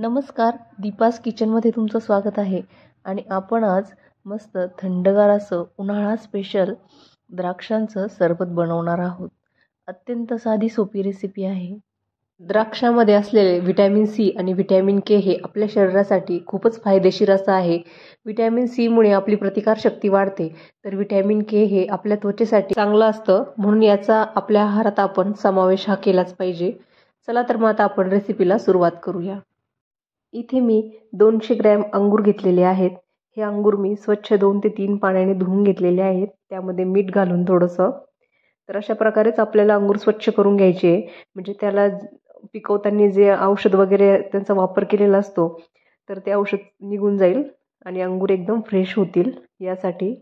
नमस्कार दीपास किचनमध्ये तुमचं स्वागत आहे आणि आपण आज मस्त थंडगार असं उन्हाळा स्पेशल द्राक्षांचं सरबत बनवणार आहोत अत्यंत साधी सोपी रेसिपी आहे द्राक्षामध्ये असलेले व्हिटॅमिन सी आणि व्हिटॅमिन के हे आपल्या शरीरासाठी खूपच फायदेशीर असं आहे व्हिटॅमिन सीमुळे आपली प्रतिकारशक्ती वाढते तर व्हिटॅमिन के हे आपल्या त्वचेसाठी चांगलं असतं म्हणून याचा आपल्या आहारात आपण समावेश हा केलाच पाहिजे चला तर मग आता आपण रेसिपीला सुरुवात करूया इथे मी दोनशे ग्रॅम अंगूर घेतलेले आहेत हे अंगूर मी स्वच्छ दोन ते तीन पाण्याने धुवून घेतलेले आहेत त्यामध्ये मीठ घालून थोडंसं तर अशा प्रकारेच आपल्याला अंगूर स्वच्छ करून घ्यायचे म्हणजे त्याला पिकवताना जे औषध वगैरे त्यांचा वापर केलेला असतो तर ते औषध निघून जाईल आणि अंगूर एकदम फ्रेश होतील यासाठी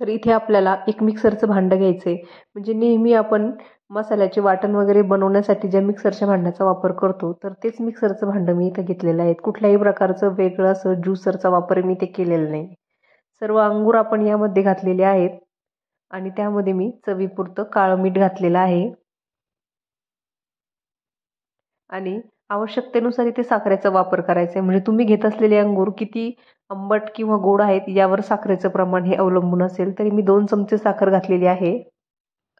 तर इथे आपल्याला एक मिक्सरचं भांडं घ्यायचं आहे म्हणजे नेहमी आपण मसाल्याचे वाटण वगैरे बनवण्यासाठी ज्या मिक्सरच्या भांड्याचा वापर करतो तर तेच मिक्सरचं भांडं मी इथं घेतलेलं आहे कुठल्याही प्रकारचं वेगळं असं ज्युसरचा वापर मी ते केलेलं नाही सर्व अंगूर आपण यामध्ये घातलेले आहेत आणि त्यामध्ये मी चवीपुरतं काळं मीठ घातलेलं आहे आणि आवश्यकतेनुसार इथे साखरेचा वापर करायचा आहे म्हणजे तुम्ही घेत असलेले अंगूर किती आंबट किंवा गोड आहेत यावर साखरेचं प्रमाण हे अवलंबून असेल तरी मी दोन चमचे साखर घातलेली आहे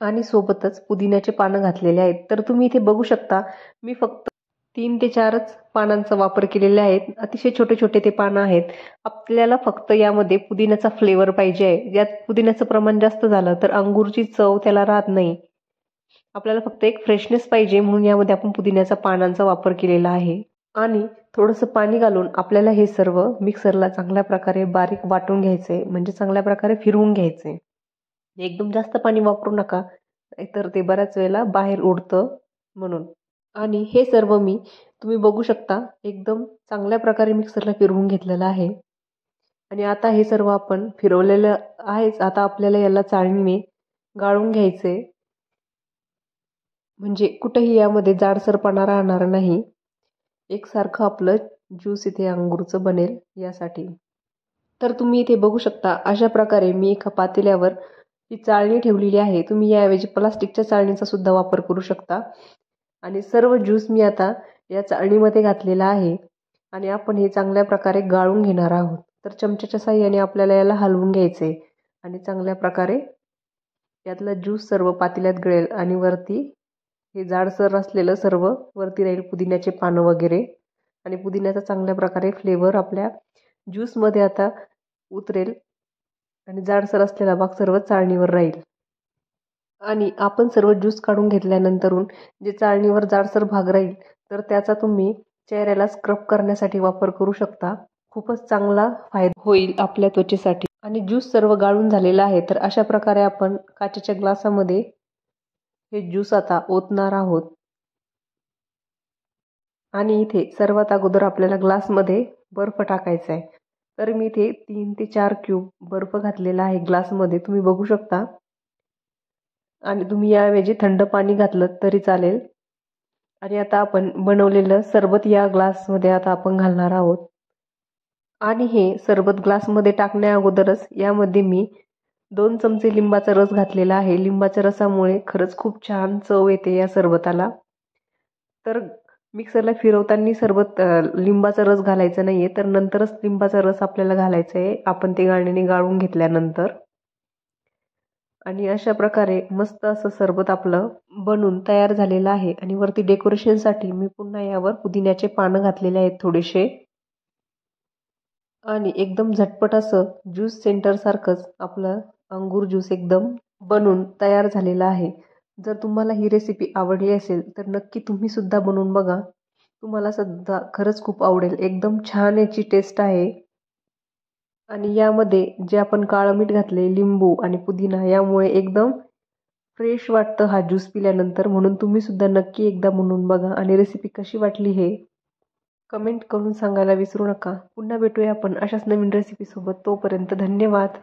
आणि सोबतच पुदिन्याचे पानं घातलेले आहेत तर तुम्ही इथे बघू शकता मी फक्त तीन ते चारच पानांचा वापर केलेले आहेत अतिशय छोटे छोटे ते पानं आहेत आपल्याला फक्त यामध्ये पुदिन्याचा फ्लेवर पाहिजे आहे यात पुदिन्याचं प्रमाण जास्त झालं तर अंगूरची चव त्याला राहत नाही आपल्याला फक्त एक फ्रेशनेस पाहिजे म्हणून यामध्ये आपण पुदिन्याचा पानांचा वापर केलेला आहे आणि थोडंसं पाणी घालून आपल्याला हे सर्व मिक्सरला चांगल्या प्रकारे बारीक वाटून घ्यायचं आहे म्हणजे चांगल्या प्रकारे फिरवून घ्यायचं आहे एकदम जास्त पाणी वापरू नका नाहीतर ते बऱ्याच वेळेला बाहेर उडतं म्हणून आणि हे सर्व मी तुम्ही बघू शकता एकदम चांगल्या प्रकारे मिक्सरला फिरवून घेतलेलं आहे आणि आता हे सर्व आपण फिरवलेलं आहेच आता आपल्याला याला चाळणीने गाळून घ्यायचे म्हणजे कुठेही यामध्ये जाडसरपणा राहणार नाही एकसारखं आपलं ज्यूस इथे अंगूरचं बनेल यासाठी तर तुम्ही इथे बघू शकता अशा प्रकारे मी एका पातेल्यावर ही चाळणी ठेवलेली आहे तुम्ही याऐवजी प्लास्टिकच्या चाळणीचा सुद्धा वापर करू शकता आणि सर्व ज्यूस मी आता या चाळणीमध्ये घातलेला आहे आणि आपण हे चांगल्या प्रकारे गाळून घेणार आहोत तर चमच्याच्या साह्याने आपल्याला याला हलवून घ्यायचे आणि चांगल्या प्रकारे यातला ज्यूस सर्व पातेल्यात गळेल आणि वरती हे जाडसर असलेलं सर्व वरती राहील पुदिन्याचे पानं वगैरे आणि पुदिन्याचा चांगल्या प्रकारे फ्लेवर आपल्या ज्यूसमध्ये आता उतरेल आणि जाडसर असलेला भाग सर्व चाळणीवर राहील आणि आपण सर्व ज्यूस काढून घेतल्यानंतरून जे चाळणीवर जाडसर भाग राहील तर त्याचा तुम्ही चेहऱ्याला स्क्रब करण्यासाठी वापर करू शकता खूपच चांगला फायदा होईल आपल्या त्वचेसाठी आणि ज्यूस सर्व गाळून झालेला आहे तर अशा प्रकारे आपण काचेच्या ग्लासामध्ये हे ज्यूस आता ओतणार आहोत आणि इथे सर्वात अगोदर आपल्याला ग्लासमध्ये बर्फ टाकायचा आहे तर मी इथे तीन ते चार क्यूब बर्फ घातलेला आहे ग्लासमध्ये तुम्ही बघू शकता आणि तुम्ही याऐवजी थंड पाणी घातलं तरी चालेल आणि आता आपण बनवलेलं सरबत या ग्लासमध्ये आता आपण घालणार आहोत आणि हे सरबत ग्लासमध्ये टाकण्या अगोदरच यामध्ये मी दोन चमचे लिंबाचा रस घातलेला आहे लिंबाच्या रसामुळे खरंच खूप छान चव येते या सरबताला तर मिक्सरला फिरवताना सरबत लिंबाचा रस घालायचा नाही आहे तर नंतरच लिंबाचा रस आपल्याला घालायचा आहे आपण ते गाळणीने गाळून घेतल्यानंतर आणि अशा प्रकारे मस्त असं सरबत आपलं बनून तयार झालेलं आहे आणि वरती डेकोरेशनसाठी मी पुन्हा यावर पुदिन्याचे पानं घातलेले आहेत थोडेसे आणि एकदम झटपट असं ज्यूस सेंटरसारखंच आपलं अंगूर ज्यूस एकदम बनून तयार झालेला आहे जर तुम्हाला ही रेसिपी आवडली असेल तर नक्की तुम्हीसुद्धा बनवून बघा तुम्हाला सुद्धा खरंच खूप आवडेल एकदम छान याची टेस्ट आहे आणि यामध्ये जे आपण काळं मीठ घातले लिंबू आणि पुदिना यामुळे एकदम फ्रेश वाटतं हा ज्यूस पिल्यानंतर म्हणून तुम्हीसुद्धा नक्की एकदा बनवून बघा आणि रेसिपी कशी वाटली हे कमेंट करून सांगायला विसरू नका पुन्हा भेटूया आपण अशाच नवीन रेसिपीसोबत तोपर्यंत धन्यवाद